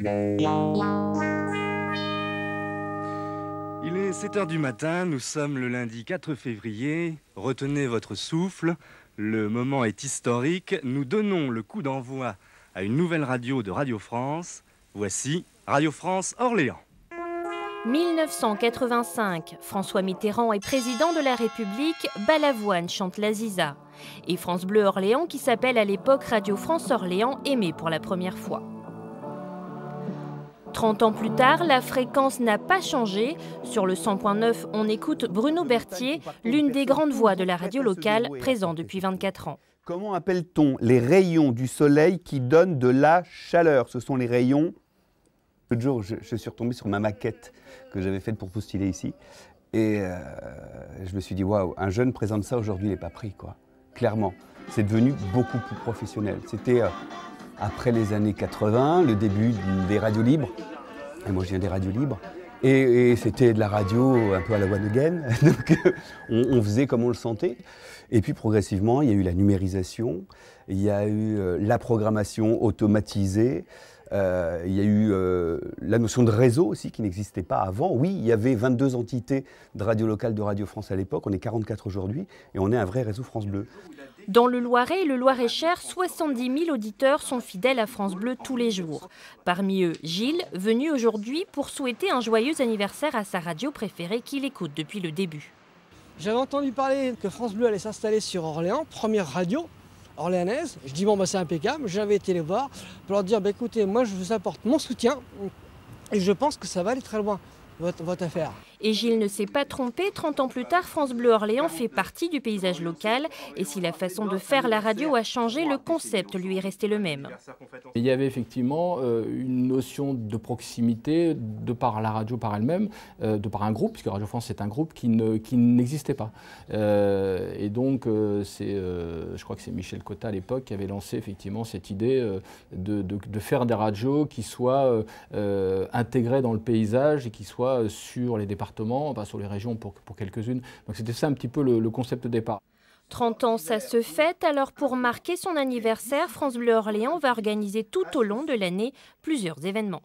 Il est 7 heures du matin, nous sommes le lundi 4 février. Retenez votre souffle, le moment est historique. Nous donnons le coup d'envoi à une nouvelle radio de Radio France. Voici Radio France Orléans. 1985, François Mitterrand est président de la République, Balavoine chante l'Aziza. Et France Bleu Orléans, qui s'appelle à l'époque Radio France Orléans, aimé pour la première fois. 30 ans plus tard, la fréquence n'a pas changé. Sur le 100.9, on écoute Bruno Berthier, l'une des grandes voix de la radio locale, présent depuis 24 ans. Comment appelle-t-on les rayons du soleil qui donnent de la chaleur Ce sont les rayons... Un jour, je, suis retombé sur ma maquette que j'avais faite pour postuler ici. Et euh, je me suis dit, waouh, un jeune présente ça aujourd'hui, il n'est pas pris, quoi. Clairement, c'est devenu beaucoup plus professionnel. C'était... Euh, après les années 80, le début des radios libres. Et moi, je viens des radios libres. Et, c'était de la radio un peu à la one Donc, euh, on, faisait comme on le sentait. Et puis, progressivement, il y a eu la numérisation il y a eu euh, la programmation automatisée, euh, il y a eu euh, la notion de réseau aussi qui n'existait pas avant. Oui, il y avait 22 entités de radio locale de Radio France à l'époque, on est 44 aujourd'hui et on est un vrai réseau France Bleu. Dans le Loiret et le Loir-et-Cher, 70 000 auditeurs sont fidèles à France Bleu tous les jours. Parmi eux, Gilles, venu aujourd'hui pour souhaiter un joyeux anniversaire à sa radio préférée qu'il écoute depuis le début. J'avais entendu parler que France Bleu allait s'installer sur Orléans, première radio orléanaise. Je dis, bon, bah, c'est impeccable. J'avais été les voir pour leur dire, bah, écoutez, moi, je vous apporte mon soutien et je pense que ça va aller très loin, votre affaire. Et Gilles ne s'est pas trompé, 30 ans plus tard, France Bleu Orléans fait partie du paysage local. Et si la façon de faire la radio a changé, le concept lui est resté le même. Il y avait effectivement euh, une notion de proximité de par la radio par elle-même, euh, de par un groupe, puisque Radio France est un groupe qui n'existait ne, pas. Euh, et donc, c'est, je crois que c'est Michel Cotta à l'époque qui avait lancé effectivement cette idée de, de, de faire des radios qui soient intégrées dans le paysage et qui soient sur les départements sur les régions pour, quelques-unes. Donc c'était ça un petit peu le, le concept de départ. 30 ans, ça se fête. Alors pour marquer son anniversaire, France Bleu Orléans va organiser tout au long de l'année plusieurs événements.